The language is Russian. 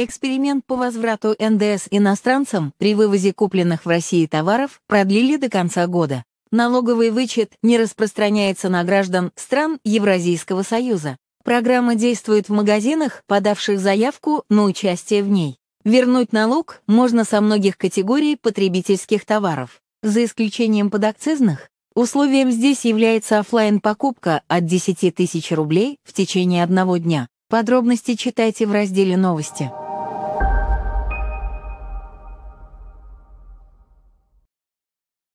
Эксперимент по возврату НДС иностранцам при вывозе купленных в России товаров продлили до конца года. Налоговый вычет не распространяется на граждан стран Евразийского союза. Программа действует в магазинах, подавших заявку на участие в ней. Вернуть налог можно со многих категорий потребительских товаров. За исключением подакцизных, условием здесь является офлайн покупка от 10 тысяч рублей в течение одного дня. Подробности читайте в разделе «Новости».